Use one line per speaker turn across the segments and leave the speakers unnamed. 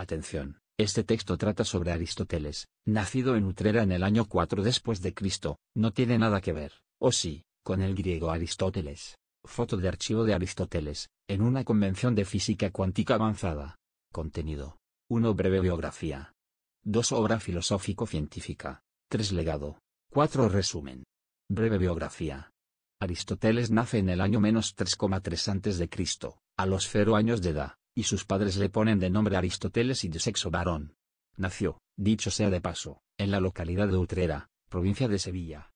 Atención, este texto trata sobre Aristóteles, nacido en Utrera en el año 4 después de Cristo, no tiene nada que ver, o sí, con el griego Aristóteles. Foto de archivo de Aristóteles, en una convención de física cuántica avanzada. Contenido. 1. Breve biografía. 2. Obra filosófico-científica. 3. Legado. 4. Resumen. Breve biografía. Aristóteles nace en el año menos 3,3 Cristo, a los 0 años de edad y sus padres le ponen de nombre Aristóteles y de sexo varón. Nació, dicho sea de paso, en la localidad de Utrera, provincia de Sevilla.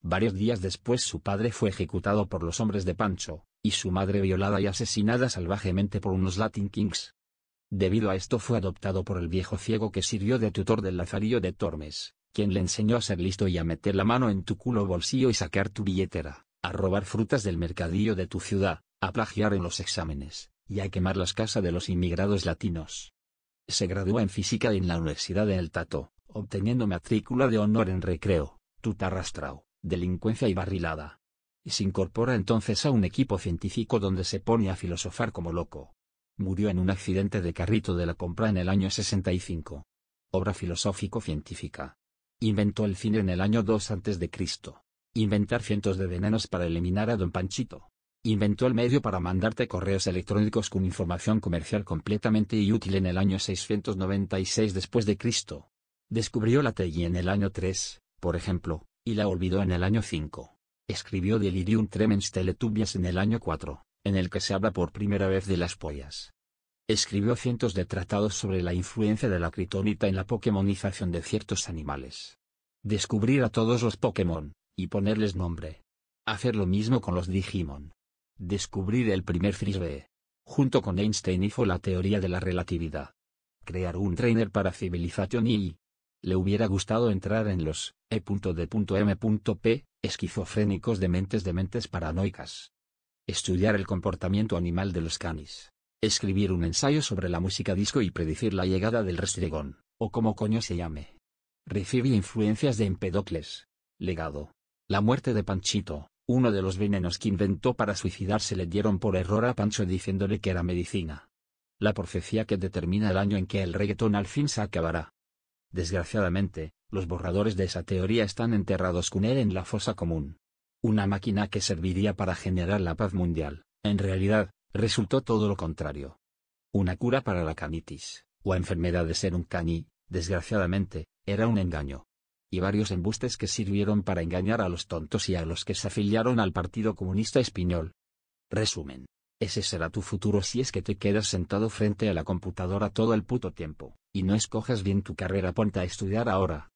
Varios días después su padre fue ejecutado por los hombres de Pancho, y su madre violada y asesinada salvajemente por unos Latin Kings. Debido a esto fue adoptado por el viejo ciego que sirvió de tutor del Lazarillo de Tormes, quien le enseñó a ser listo y a meter la mano en tu culo bolsillo y sacar tu billetera, a robar frutas del mercadillo de tu ciudad, a plagiar en los exámenes, y a quemar las casas de los inmigrados latinos. Se gradúa en física en la Universidad de El Tato, obteniendo matrícula de honor en recreo, tutarrastrao, delincuencia y barrilada. Se incorpora entonces a un equipo científico donde se pone a filosofar como loco. Murió en un accidente de carrito de la compra en el año 65. Obra filosófico-científica. Inventó el cine en el año 2 a.C. Inventar cientos de venenos para eliminar a Don Panchito inventó el medio para mandarte correos electrónicos con información comercial completamente útil en el año 696 después de Cristo. Descubrió la Tegi en el año 3, por ejemplo, y la olvidó en el año 5. Escribió Delirium Tremens Teletubias en el año 4, en el que se habla por primera vez de las pollas. Escribió cientos de tratados sobre la influencia de la critónita en la pokémonización de ciertos animales. Descubrir a todos los Pokémon, y ponerles nombre. Hacer lo mismo con los Digimon descubrir el primer frisbee. Junto con Einstein hizo la teoría de la relatividad. Crear un trainer para Civilization y le hubiera gustado entrar en los E.D.M.P. esquizofrénicos de mentes de mentes paranoicas. Estudiar el comportamiento animal de los canis. Escribir un ensayo sobre la música disco y predecir la llegada del restregón, o como coño se llame. Recibe influencias de Empedocles. Legado. La muerte de Panchito, uno de los venenos que inventó para suicidarse le dieron por error a Pancho diciéndole que era medicina. La profecía que determina el año en que el reggaetón al fin se acabará. Desgraciadamente, los borradores de esa teoría están enterrados con él en la fosa común. Una máquina que serviría para generar la paz mundial, en realidad, resultó todo lo contrario. Una cura para la canitis, o enfermedad de ser un cani, desgraciadamente, era un engaño y varios embustes que sirvieron para engañar a los tontos y a los que se afiliaron al Partido Comunista Español. Resumen. Ese será tu futuro si es que te quedas sentado frente a la computadora todo el puto tiempo, y no escojas bien tu carrera ponte a estudiar ahora.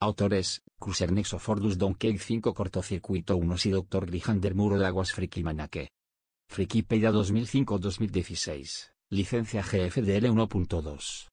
Autores, nexo Fordus Donkey 5 Cortocircuito 1 y Dr. Grijander Muro de Aguas Friki Manaque. Frikipedia 2005-2016, licencia GFDL 1.2.